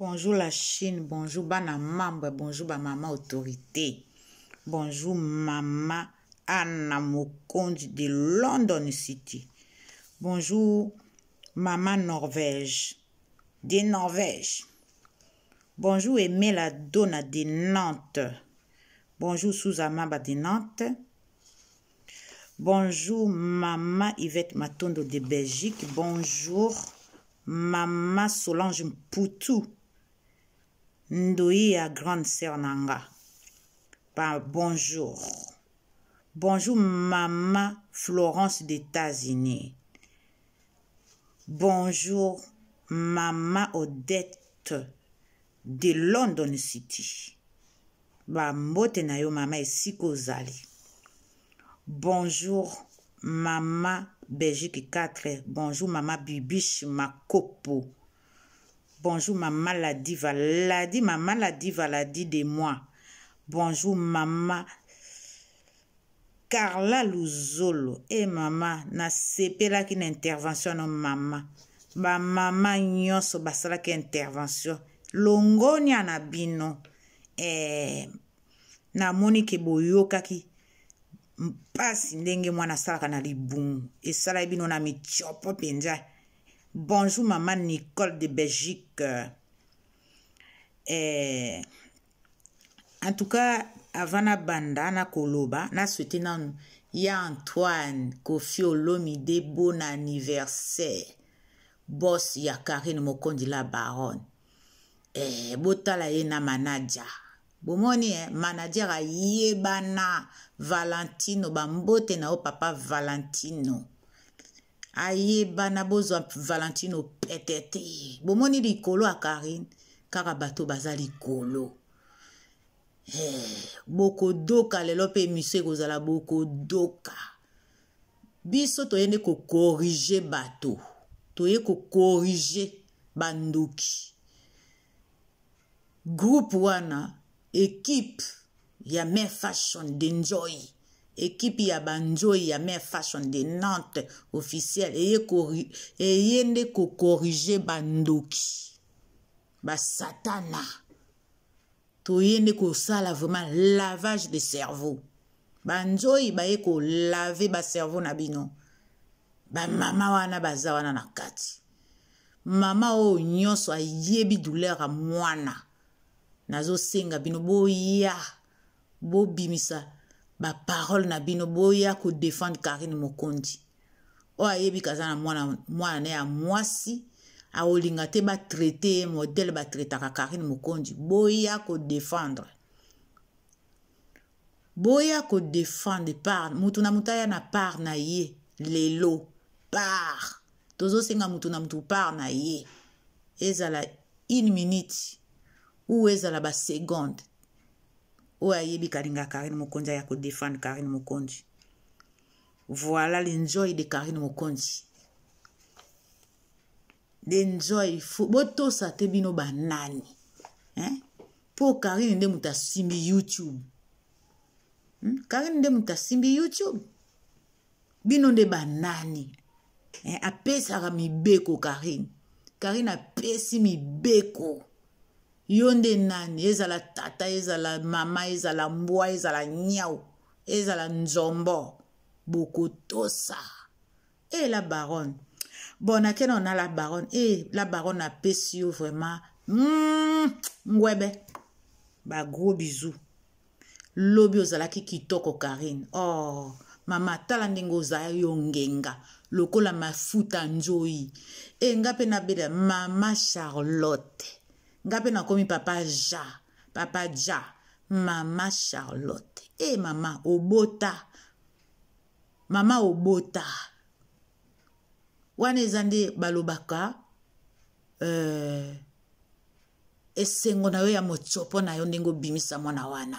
bonjour la chine bonjour bana mambwe bonjour bamama autorité bonjour mama anna mokonzi de london city bonjour mama norvège de norvège bonjour aimé la dona de nantes bonjour suzamaba de nantes bonjour mama yvette matondo de belgique bonjour mama solange mputu ndoyi ya grande sœur na nga ba bonjour bonjour mama florence d'états-unis bonjour mama odette de london city bambote na yo mama esika ozali bonjour mama belgique 4 bonjour mama bibiche makopo Bonjour maman l'a dit, l'a dit, maman l'a dit, l'a dit de moi. Bonjour maman Carla Luzolo. E hey, maman, nasepelaki na intervention na mama. bamama nyonso basalaki intervention longonia na bino eh, namoni ke boyokaki mpasi ndenge mwana asalaka na libungu esalaki bino na micopo mpenza Bonjour maman Nicole de Belgique. Eh, en tout cas, avant na banda na koloba na souhaité nanu ya Antoine Kofi Olomide bon anniversaire. Boss ya Karine Mokondi la baronne. Eh, botala ye na manager. bomoni eh, manager ayebana valentino bambote na yo papa valentino ayebana bozwa valentine opete te bomoni likolo ya karine kaka bato baza likolo hey, eh, bokodoka lelo mpe emission ekozala bokodoka biso toyende kokorige bato toye kokorige bandoki groupe wana ekipe ya mer fashion denjoy ekipe ya banzoi ya mar fashion de nantes officiel eye, kori, eye nde kokorige bandoki basatana toye nde kosala vraiment lavage de cerveau banzoi baye kolave bacerveau na bino bamama wana baza wana na kati mama oyo nyonso ayebi douleur ya mwana nazosenga bino boya bobimisa baparole na bino boya kodefendre karine mokondi oyo ayebi kaza na mwana, mwana na ye ya mwasi aolinga te batraite ye modele batraitaka karine mokondi boya kodefendre boya kodefendre par motu na motu aya na part na ye lelo part tozosenga motu na motu part na ye ezala une minute ou ezala basegonde oyo ayebi kalinga karine mokonzi aya kodefendre karine mokonzi voilà lenjoy de karine mokonzi lenjoy fo botosa te bino banani eh? mpo karine nde moto asimbi youtube hmm? karine nde moto asimbi youtube bino nde banani eh? apesaka mibeko karine karine apesi mibeko yo nde nani ezala tata ezala mama ezala mbwa ezala nyau ezala nzombo bokotosa e la baronne bon nake na ona la baronne e la baronne apesi yo vraiment mm, ngwebe bagros bizu lobi ozalaki kitoko karine o oh, mama tala ndenge ozala yo ngenga lokola mafuta nzoyi e nga mpe nabeda mama charlotte nga mpe nakomi papa ja papa ja mama charlotte e mama obota mama obota wana eza nde balobaka euh, esengo na yo ya motiopo na yo ndenge obimisa mwana wana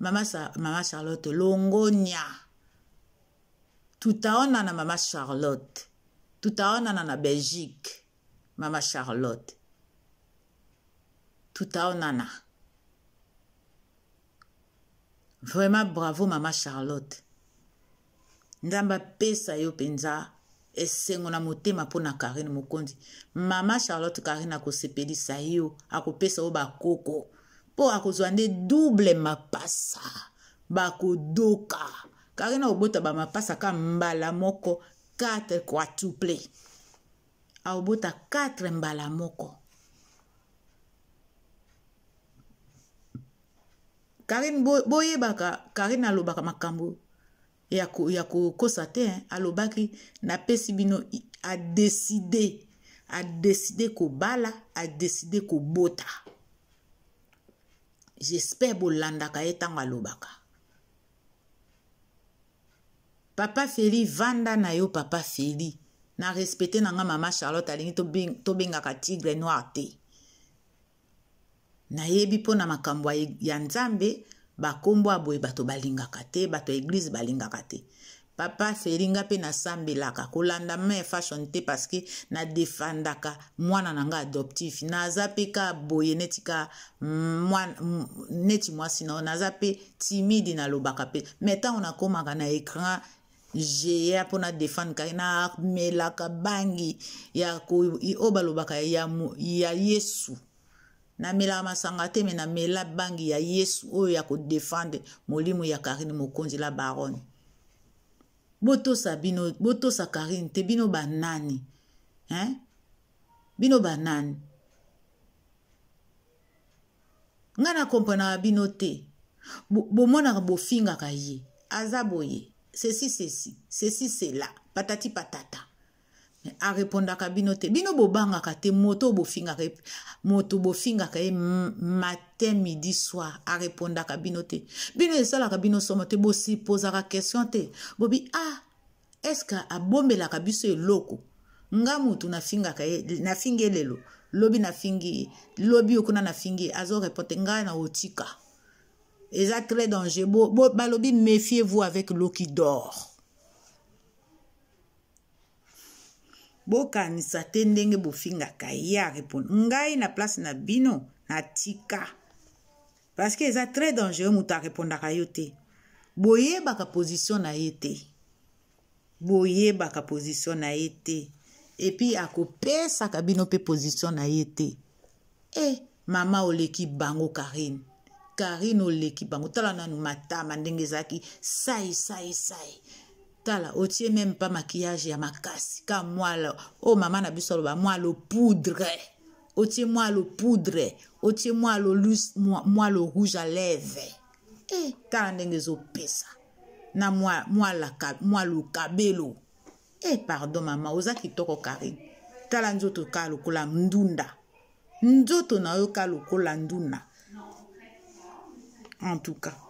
mama, sa, mama charlotte longonia tutaonana mama charlotte tutaonana na belgique mama charlotte 2009. Vraiment bravo mama Charlotte. Nzambe apesa yo mpenza esengo na motema mpo na karine mokonzi mama charlotte karine akosepelisa yo akopesa yo bakoko mpo akozwa nde double mapasa bakodoka karine akobota bamapasa ka mbala moko 4 quatuple akobota 4 mbala moko karine boyebaka karine alobaka makambo ya kokosa te alobaki napesi bino adeside adeside kobala adeside kobota j'espère bolandaka ye ntango alobaka papa feli vanda na yo papa feli na respecte na nga mama charlotte alingi tobengaka tigre noir te nayebi mpona makambo ya nzambe bakombo aboye bato balingaka te bato ya eglize balingaka te papa feringa mpe nasambelaka kolanda ma fashion te parceke nadefandaka mwana na nga adoptif naza mpe ka boye neti ka neti mwasi nao naza mpe timide nalobaka mpe mai ntango nakomaka na écran jeya mpona defendre kaka namelaka bangi ya oyo balobaka ya, ya yesu na melaka masanga te me na mela bangi ya yesu oyo ya kodefendre molimo ya karine mokonzi la barone botosa bino botosa karine te bino banani hein? bino banani ngai nakomprenaka bino te bomonaka bo bofingaka ye aza boye sesi sesi sesi sela patati patata arépondaka bino te bino bobangaka te moto bofingaka moto bofingaka ye matin midi soir arépondaka bino te bino esalaka bino somo te bosipozaka question te bobi ah eske abombelaka biso eloko nga mutu nafingaka ye nafingi ye lelo lobi nafingi ye lobi okuna nafingi ye azorépond te ngai na otika eza très danger balobi méfiez vous avec l'eau qui dort bokanisa te ndenge bofingaka ye arépondre ngai na place na bino natika parceke eza très dangereux moto arépondaka yo te boyebaka position na ye te boyebaka position na ye te epuis akopesaka bino mpe position na ye te e mama oleki bango karine karine oleki bango tala nanu matama ndenge ezalaki sai sai sai tala otie même pas maquillage ya makasi ka mwala o oh, mama na biso aloba mwala poudre otie mwala poudre otie mwala luce mwala rouge à lèvre e eh. tala ndenge ezopesa na mwala okabelo e eh, pardon mama oza kitoko karine tala nzoto ka lokola ndunda nzoto na yo ka lokola ndunda en tout cas